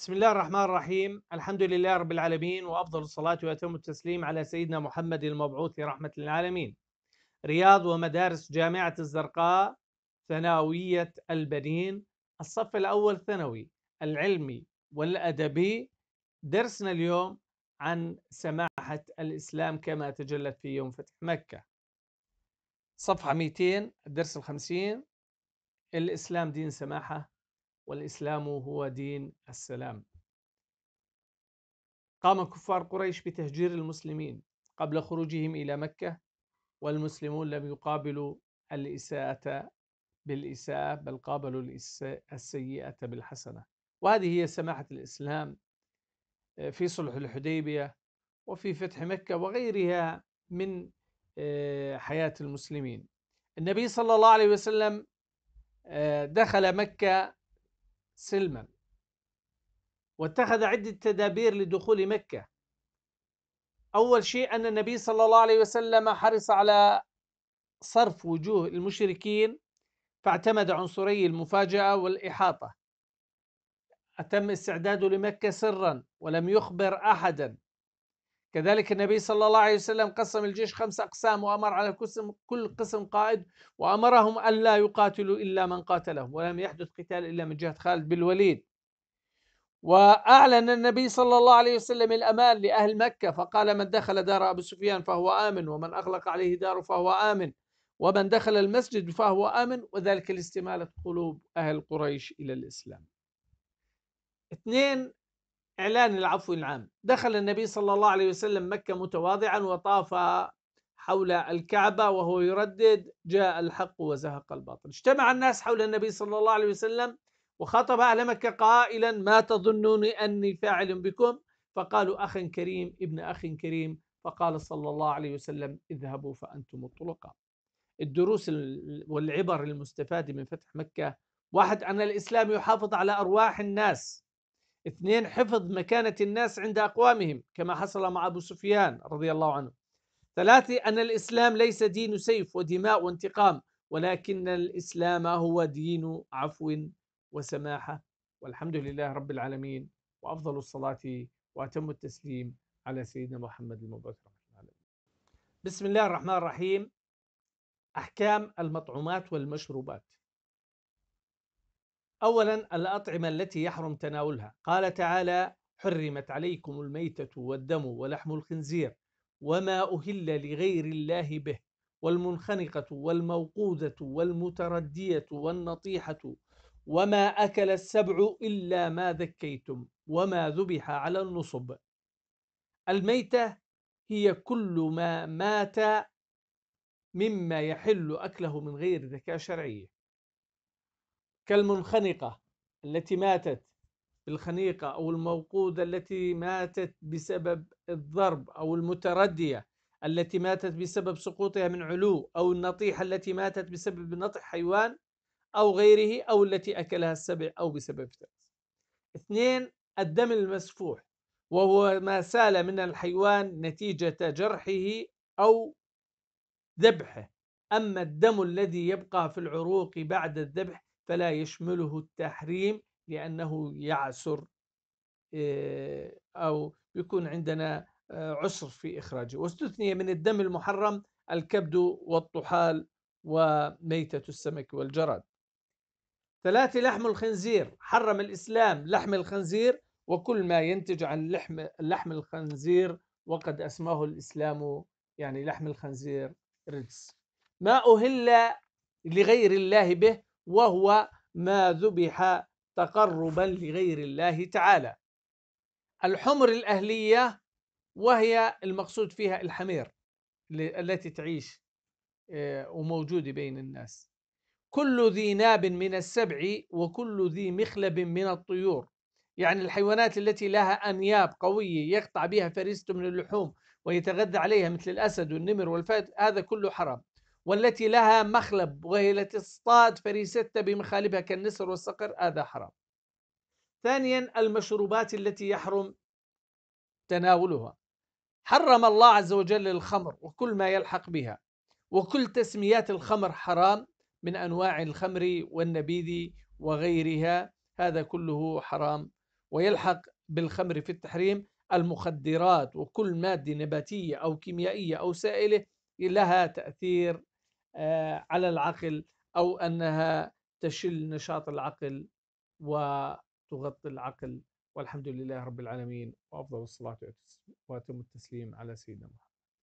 بسم الله الرحمن الرحيم الحمد لله رب العالمين وأفضل الصلاة وأتم التسليم على سيدنا محمد المبعوث رحمة للعالمين رياض ومدارس جامعة الزرقاء ثانوية البنين الصف الأول ثانوي العلمي والأدبي درسنا اليوم عن سماحة الإسلام كما تجلت في يوم فتح مكة صفحة 200 الدرس الخمسين الإسلام دين سماحة والإسلام هو دين السلام قام كفار قريش بتهجير المسلمين قبل خروجهم إلى مكة والمسلمون لم يقابلوا الإساءة بالإساءة بل قابلوا السيئة بالحسنة وهذه هي سماحة الإسلام آه، في صلح الحديبية وفي فتح مكة وغيرها من آه، حياة المسلمين النبي صلى الله عليه وسلم آه، دخل مكة سلما واتخذ عدة تدابير لدخول مكة أول شيء أن النبي صلى الله عليه وسلم حرص على صرف وجوه المشركين فاعتمد عنصري المفاجأة والإحاطة أتم استعداده لمكة سرا ولم يخبر أحدا كذلك النبي صلى الله عليه وسلم قسم الجيش خمس أقسام وأمر على كل قسم قائد وأمرهم ألا يقاتلوا إلا من قاتلهم ولم يحدث قتال إلا من جهة خالد بن الوليد وأعلن النبي صلى الله عليه وسلم الأمان لأهل مكة فقال من دخل دار أبو سفيان فهو آمن ومن أغلق عليه داره فهو آمن ومن دخل المسجد فهو آمن وذلك لاستمالة قلوب أهل قريش إلى الإسلام اثنين إعلان العفو العام دخل النبي صلى الله عليه وسلم مكة متواضعا وطاف حول الكعبة وهو يردد جاء الحق وزهق الباطل اجتمع الناس حول النبي صلى الله عليه وسلم وخطب أهل مكة قائلا ما تظنون أني فاعل بكم فقالوا أخ كريم ابن أخ كريم فقال صلى الله عليه وسلم اذهبوا فأنتم الطلقاء الدروس والعبر المستفادة من فتح مكة واحد أن الإسلام يحافظ على أرواح الناس اثنين حفظ مكانة الناس عند أقوامهم كما حصل مع أبو سفيان رضي الله عنه ثلاثة أن الإسلام ليس دين سيف ودماء وانتقام ولكن الإسلام هو دين عفو وسماحة والحمد لله رب العالمين وأفضل الصلاة وأتم التسليم على سيدنا محمد المبعوث رحمة العالمين بسم الله الرحمن الرحيم أحكام المطعومات والمشروبات أولا الأطعمة التي يحرم تناولها قال تعالى حرمت عليكم الميتة والدم ولحم الخنزير وما أهل لغير الله به والمنخنقة والموقوذة والمتردية والنطيحة وما أكل السبع إلا ما ذكيتم وما ذبح على النصب الميتة هي كل ما مات مما يحل أكله من غير ذكاء شرعية كالمنخنقة التي ماتت بالخنيقة أو الموقودة التي ماتت بسبب الضرب أو المتردية التي ماتت بسبب سقوطها من علو أو النطيحة التي ماتت بسبب نطح حيوان أو غيره أو التي أكلها السبع أو بسبب افتراس اثنين الدم المسفوح وهو ما سال من الحيوان نتيجة جرحه أو ذبحه أما الدم الذي يبقى في العروق بعد الذبح فلا يشمله التحريم لأنه يعسر آه، أو يكون عندنا آه، عسر في إخراجه واستثني من الدم المحرم الكبد والطحال وميتة السمك والجراد ثلاثة لحم الخنزير حرم الإسلام لحم الخنزير وكل ما ينتج عن لحم, لحم الخنزير وقد أسماه الإسلام يعني لحم الخنزير رجس ما أهل لغير الله به وهو ما ذبح تقربا لغير الله تعالى الحمر الأهلية وهي المقصود فيها الحمير التي تعيش آه، وموجودة بين الناس كل ذي ناب من السبع وكل ذي مخلب من الطيور يعني الحيوانات التي لها أنياب قوية يقطع بها فريسة من اللحوم ويتغذى عليها مثل الأسد والنمر والفهد هذا كله حرام والتي لها مخلب وهي التي تصطاد فريستها بمخالبها كالنسر والصقر هذا حرام ثانيا المشروبات التي يحرم تناولها حرم الله عز وجل الخمر وكل ما يلحق بها وكل تسميات الخمر حرام من انواع الخمر والنبيذ وغيرها هذا كله حرام ويلحق بالخمر في التحريم المخدرات وكل ماده نباتيه او كيميائيه او سائله لها تاثير آه، على العقل أو أنها تشل نشاط العقل وتغطي العقل والحمد لله رب العالمين وأفضل الصلاة وأتم التسليم على سيدنا محمد